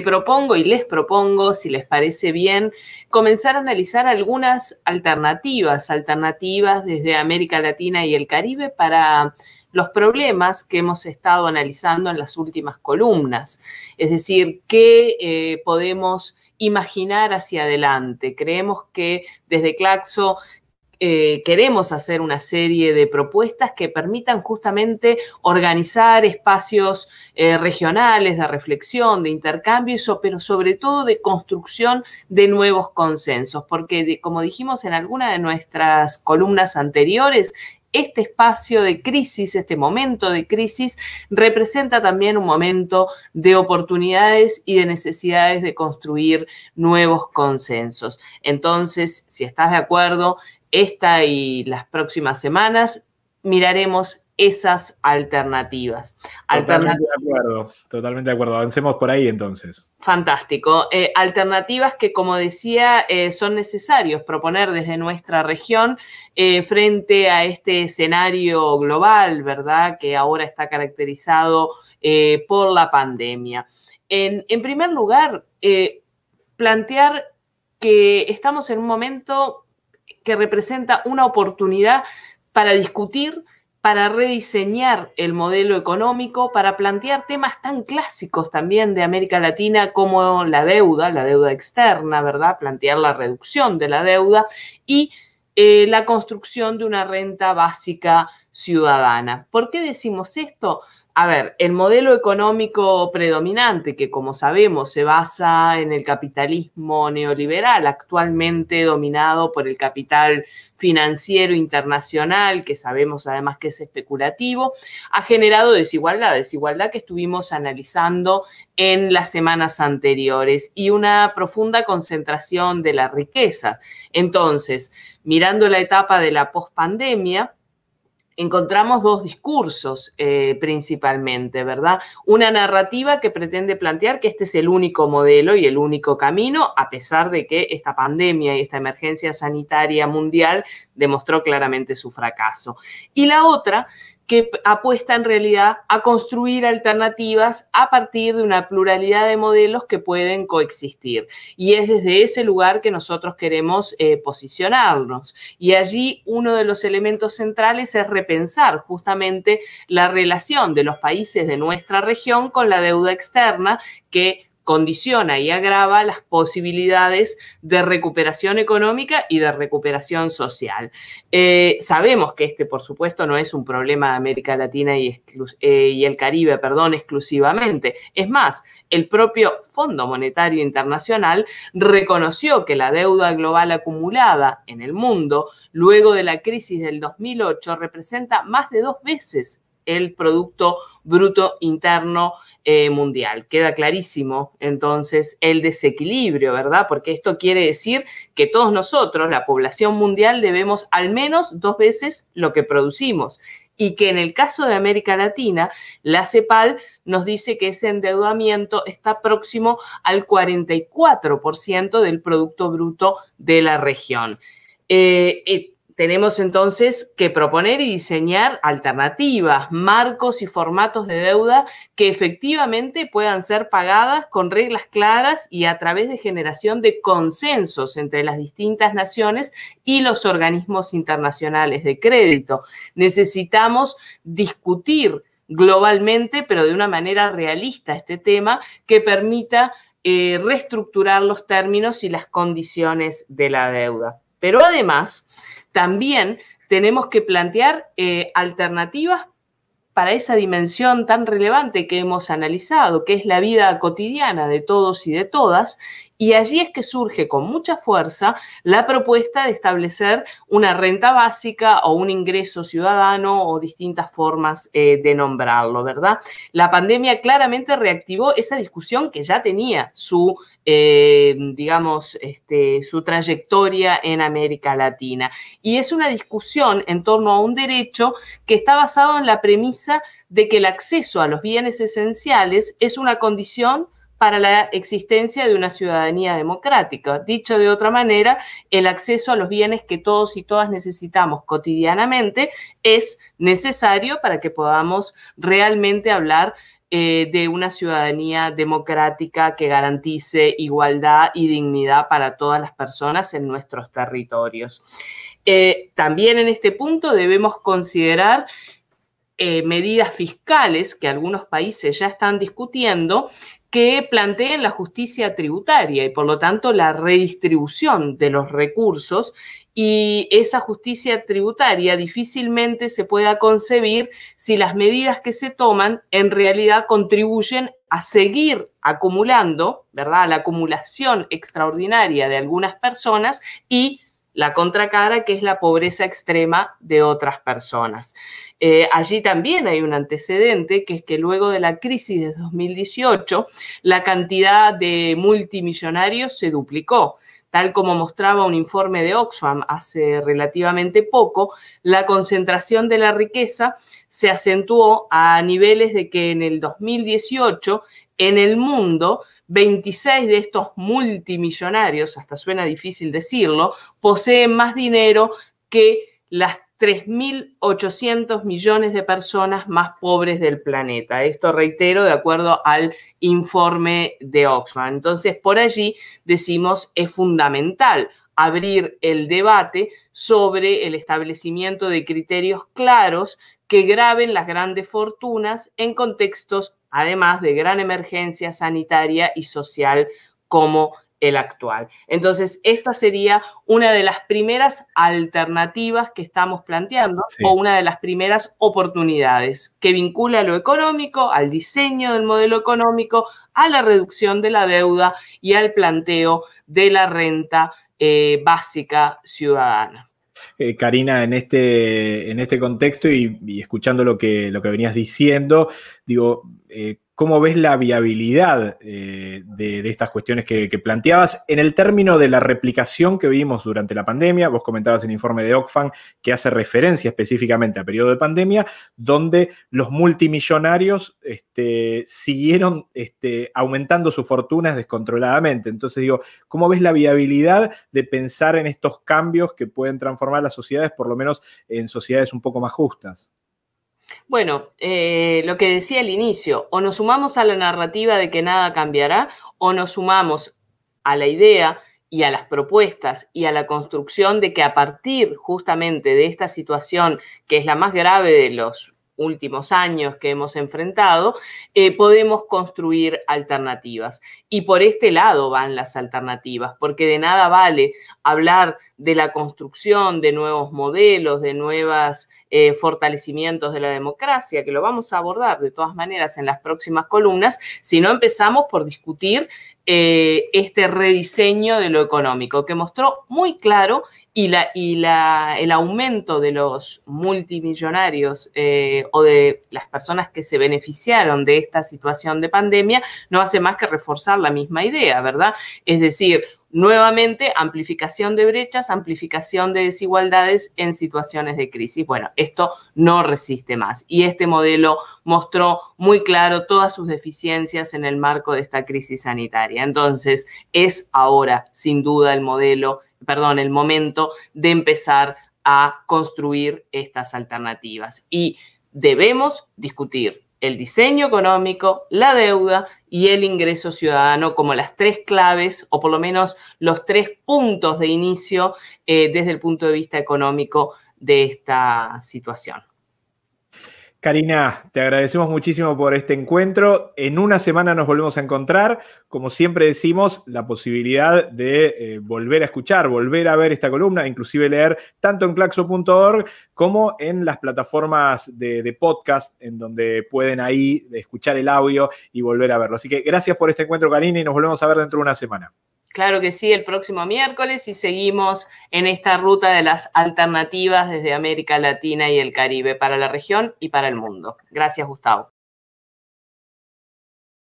propongo y les propongo, si les parece bien, comenzar a analizar algunas alternativas, alternativas desde América Latina y el Caribe para los problemas que hemos estado analizando en las últimas columnas. Es decir, qué eh, podemos imaginar hacia adelante. Creemos que desde Claxo eh, queremos hacer una serie de propuestas que permitan justamente organizar espacios eh, regionales de reflexión, de intercambio, pero sobre todo de construcción de nuevos consensos, porque como dijimos en alguna de nuestras columnas anteriores, este espacio de crisis, este momento de crisis, representa también un momento de oportunidades y de necesidades de construir nuevos consensos. Entonces, si estás de acuerdo esta y las próximas semanas miraremos esas alternativas. Totalmente de acuerdo, totalmente de acuerdo. Avancemos por ahí entonces. Fantástico. Eh, alternativas que, como decía, eh, son necesarios proponer desde nuestra región eh, frente a este escenario global, ¿verdad? Que ahora está caracterizado por la pandemia. En, en primer lugar, plantear que estamos en un momento que representa una oportunidad para discutir, para rediseñar el modelo económico, para plantear temas tan clásicos también de América Latina como la deuda, la deuda externa, ¿verdad? Plantear la reducción de la deuda y eh, la construcción de una renta básica ciudadana. ¿Por qué decimos esto? a ver, el modelo económico predominante, que como sabemos se basa en el capitalismo neoliberal, actualmente dominado por el capital financiero internacional, que sabemos además que es especulativo, ha generado desigualdad, desigualdad que estuvimos analizando en las semanas anteriores y una profunda concentración de la riqueza. Entonces, mirando la etapa de la pospandemia, encontramos dos discursos eh, principalmente, ¿verdad? Una narrativa que pretende plantear que este es el único modelo y el único camino, a pesar de que esta pandemia y esta emergencia sanitaria mundial demostró claramente su fracaso. Y la otra que apuesta en realidad a construir alternativas a partir de una pluralidad de modelos que pueden coexistir. Y es desde ese lugar que nosotros queremos eh, posicionarnos. Y allí uno de los elementos centrales es repensar justamente la relación de los países de nuestra región con la deuda externa que condiciona y agrava las posibilidades de recuperación económica y de recuperación social. Eh, sabemos que este, por supuesto, no es un problema de América Latina y, eh, y el Caribe, perdón, exclusivamente. Es más, el propio Fondo Monetario Internacional reconoció que la deuda global acumulada en el mundo luego de la crisis del 2008 representa más de dos veces el Producto Bruto Interno eh, Mundial. Queda clarísimo entonces el desequilibrio, ¿verdad? Porque esto quiere decir que todos nosotros, la población mundial, debemos al menos dos veces lo que producimos y que en el caso de América Latina, la CEPAL nos dice que ese endeudamiento está próximo al 44% del Producto Bruto de la región. Eh, eh, tenemos entonces que proponer y diseñar alternativas, marcos y formatos de deuda que efectivamente puedan ser pagadas con reglas claras y a través de generación de consensos entre las distintas naciones y los organismos internacionales de crédito. Necesitamos discutir globalmente, pero de una manera realista este tema que permita eh, reestructurar los términos y las condiciones de la deuda. Pero además, también tenemos que plantear eh, alternativas para esa dimensión tan relevante que hemos analizado, que es la vida cotidiana de todos y de todas, y allí es que surge con mucha fuerza la propuesta de establecer una renta básica o un ingreso ciudadano o distintas formas eh, de nombrarlo, ¿verdad? La pandemia claramente reactivó esa discusión que ya tenía su, eh, digamos, este, su trayectoria en América Latina. Y es una discusión en torno a un derecho que está basado en la premisa de que el acceso a los bienes esenciales es una condición para la existencia de una ciudadanía democrática. Dicho de otra manera, el acceso a los bienes que todos y todas necesitamos cotidianamente es necesario para que podamos realmente hablar eh, de una ciudadanía democrática que garantice igualdad y dignidad para todas las personas en nuestros territorios. Eh, también en este punto debemos considerar eh, medidas fiscales que algunos países ya están discutiendo que planteen la justicia tributaria y por lo tanto la redistribución de los recursos y esa justicia tributaria difícilmente se pueda concebir si las medidas que se toman en realidad contribuyen a seguir acumulando, ¿verdad? la acumulación extraordinaria de algunas personas y la contracara, que es la pobreza extrema de otras personas. Eh, allí también hay un antecedente, que es que luego de la crisis de 2018, la cantidad de multimillonarios se duplicó. Tal como mostraba un informe de Oxfam hace relativamente poco, la concentración de la riqueza se acentuó a niveles de que en el 2018 en el mundo 26 de estos multimillonarios, hasta suena difícil decirlo, poseen más dinero que las 3.800 millones de personas más pobres del planeta. Esto reitero de acuerdo al informe de Oxfam. Entonces, por allí decimos es fundamental abrir el debate sobre el establecimiento de criterios claros que graben las grandes fortunas en contextos, además, de gran emergencia sanitaria y social como el actual. Entonces, esta sería una de las primeras alternativas que estamos planteando o una de las primeras oportunidades que vincula lo económico, al diseño del modelo económico, a la reducción de la deuda y al planteo de la renta eh, básica ciudadana. Eh, Karina, en este, en este contexto y, escuchando lo que, lo que venías diciendo, digo, eh, ¿Cómo ves la viabilidad eh, de, estas cuestiones que, planteabas en el término de la replicación que vimos durante la pandemia? Vos comentabas el informe de Oxfam que hace referencia específicamente a periodo de pandemia, donde los multimillonarios este, siguieron este, aumentando sus fortunas descontroladamente. Entonces digo, ¿cómo ves la viabilidad de pensar en estos cambios que pueden transformar las sociedades, por lo menos en sociedades un poco más justas? Bueno, eh, lo que decía al inicio, o nos sumamos a la narrativa de que nada cambiará, o nos sumamos a la idea y a las propuestas y a la construcción de que a partir justamente de esta situación, que es la más grave de los últimos años que hemos enfrentado, eh, podemos construir alternativas. Y por este lado van las alternativas, porque de nada vale hablar de la construcción de nuevos modelos, de nuevos eh, fortalecimientos de la democracia, que lo vamos a abordar de todas maneras en las próximas columnas, si no empezamos por discutir eh, este rediseño de lo económico, que mostró muy claro y, la, y la, el aumento de los multimillonarios eh, o de las personas que se beneficiaron de esta situación de pandemia no hace más que reforzar la misma idea, ¿verdad? Es decir, Nuevamente, amplificación de brechas, amplificación de desigualdades en situaciones de crisis. Bueno, esto no resiste más y este modelo mostró muy claro todas sus deficiencias en el marco de esta crisis sanitaria. Entonces, es ahora, sin duda, el modelo, perdón, el momento de empezar a construir estas alternativas y debemos discutir el diseño económico, la deuda y el ingreso ciudadano como las tres claves o por lo menos los tres puntos de inicio eh, desde el punto de vista económico de esta situación. Karina, te agradecemos muchísimo por este encuentro. En una semana nos volvemos a encontrar. Como siempre decimos, la posibilidad de eh, volver a escuchar, volver a ver esta columna, inclusive leer tanto en claxo.org como en las plataformas de, de, podcast, en donde pueden ahí escuchar el audio y volver a verlo. Así que gracias por este encuentro, Karina, y nos volvemos a ver dentro de una semana. Claro que sí, el próximo miércoles y seguimos en esta ruta de las alternativas desde América Latina y el Caribe para la región y para el mundo. Gracias, Gustavo.